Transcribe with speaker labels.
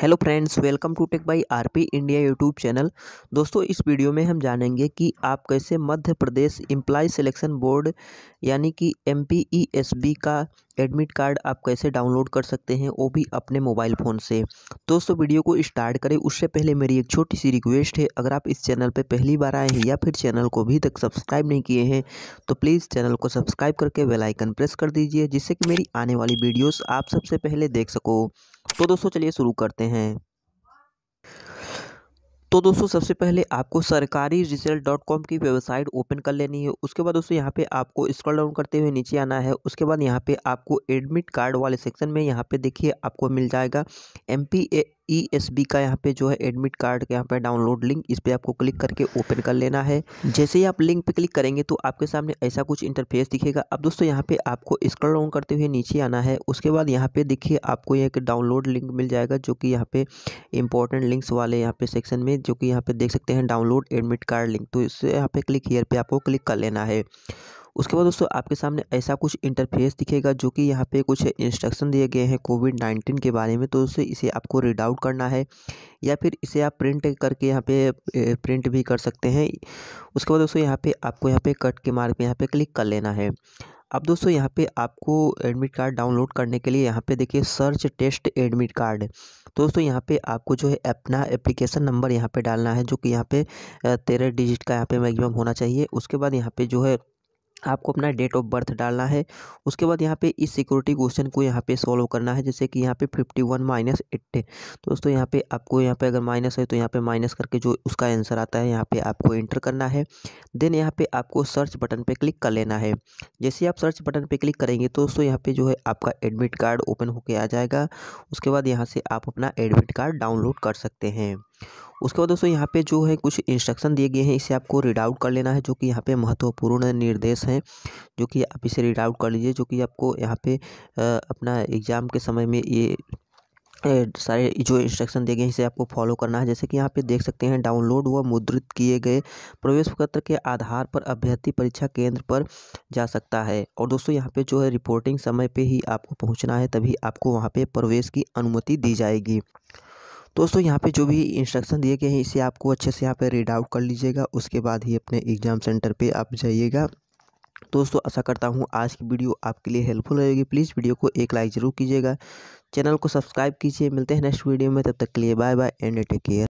Speaker 1: hello friends welcome to tech by R P India YouTube channel दोस्तों इस वीडियो में हम जानेंगे कि आप कैसे Madhya Pradesh employee selection board यानी कि एम e का एडमिट कार्ड आप कैसे डाउनलोड कर सकते हैं वो भी अपने मोबाइल फ़ोन से दोस्तों वीडियो को स्टार्ट करें उससे पहले मेरी एक छोटी सी रिक्वेस्ट है अगर आप इस चैनल पर पहली बार आए हैं या फिर चैनल को अभी तक सब्सक्राइब नहीं किए हैं तो प्लीज़ चैनल को सब्सक्राइब करके बेलाइकन प्रेस कर दीजिए जिससे कि मेरी आने वाली वीडियोज़ आप सबसे पहले देख सको तो दोस्तों चलिए शुरू करते हैं तो दोस्तों सबसे पहले आपको सरकारी रिजल्ट डॉट कॉम की वेबसाइट ओपन कर लेनी है उसके बाद दोस्तों यहाँ पे आपको स्क्रॉल डाउन करते हुए नीचे आना है उसके बाद यहाँ पे आपको एडमिट कार्ड वाले सेक्शन में यहाँ पे देखिए आपको मिल जाएगा M P A E e का यहाँ पे जो है एडमिट कार्ड का यहाँ पे डाउनलोड लिंक इस पर आपको क्लिक करके ओपन कर लेना है जैसे ही आप लिंक पे क्लिक करेंगे तो आपके सामने ऐसा कुछ इंटरफेस दिखेगा अब दोस्तों यहाँ पे आपको स्क्रॉल डाउन करते हुए नीचे आना है उसके बाद यहाँ पे देखिए आपको एक डाउनलोड लिंक मिल जाएगा जो कि यहाँ पे इंपॉर्टेंट लिंक्स वाले यहाँ पे सेक्शन में जो कि यहाँ पे देख सकते हैं डाउनलोड एडमिट कार्ड लिंक तो इससे यहाँ पे क्लिक हेयर पर आपको क्लिक कर लेना है उसके बाद दोस्तों आपके सामने ऐसा कुछ इंटरफेस दिखेगा जो कि यहाँ पे कुछ इंस्ट्रक्शन दिए गए हैं कोविड नाइन्टीन के बारे में तो दोस्तों इसे आपको रीड आउट करना है या फिर इसे आप प्रिंट करके यहाँ पे प्रिंट भी कर सकते हैं उसके बाद दोस्तों यहाँ पे आपको यहाँ पे कट के मार्ग पर यहाँ पे क्लिक कर लेना है अब दोस्तों यहाँ पे आपको एडमिट कार्ड डाउनलोड करने के लिए यहाँ पे देखिए सर्च टेस्ट एडमिट कार्ड तो दोस्तों यहाँ पे आपको जो है अपना एप्लीकेशन नंबर यहाँ पे डालना है जो कि यहाँ पे तेरह डिजिट का यहाँ पे मैक्सिमम होना चाहिए उसके बाद यहाँ पे जो है आपको अपना डेट ऑफ बर्थ डालना है उसके बाद यहाँ पे इस सिक्योरिटी क्वेश्चन को यहाँ पे सॉल्व करना है जैसे कि यहाँ पे फिफ्टी वन माइनस एट्टी तो दोस्तों यहाँ पे आपको यहाँ पे अगर माइनस है तो यहाँ पे माइनस करके जो उसका आंसर आता है यहाँ पे आपको एंटर करना है देन यहाँ पे आपको सर्च बटन पर क्लिक कर लेना है जैसे आप सर्च बटन पर क्लिक करेंगे तो दोस्तों यहाँ पर जो है आपका एडमिट कार्ड ओपन होकर आ जाएगा उसके बाद यहाँ से आप अपना एडमिट कार्ड डाउनलोड कर सकते हैं उसके बाद दोस्तों यहाँ पे जो है कुछ इंस्ट्रक्शन दिए गए हैं इसे आपको रीड आउट कर लेना है जो कि यहाँ पे महत्वपूर्ण निर्देश हैं जो कि आप इसे रीड आउट कर लीजिए जो कि आपको यहाँ पे अपना एग्ज़ाम के समय में ये सारे जो इंस्ट्रक्शन दिए गए हैं इसे आपको फॉलो करना है जैसे कि यहाँ पे देख सकते हैं डाउनलोड व मुद्रित किए गए प्रवेश पत्र के आधार पर अभ्यर्थी परीक्षा केंद्र पर जा सकता है और दोस्तों यहाँ पे जो है रिपोर्टिंग समय पे ही आपको पहुँचना है तभी आपको वहाँ पे प्रवेश की अनुमति दी जाएगी दोस्तों यहाँ पे जो भी इंस्ट्रक्शन दिए गए हैं इसे आपको अच्छे से यहाँ पे रीड आउट कर लीजिएगा उसके बाद ही अपने एग्ज़ाम सेंटर पे आप जाइएगा दोस्तों आशा करता हूँ आज की वीडियो आपके लिए हेल्पफुल रहेगी प्लीज़ वीडियो को एक लाइक ज़रूर कीजिएगा चैनल को सब्सक्राइब कीजिए मिलते हैं नेक्स्ट वीडियो में तब तक के लिए bye bye and take care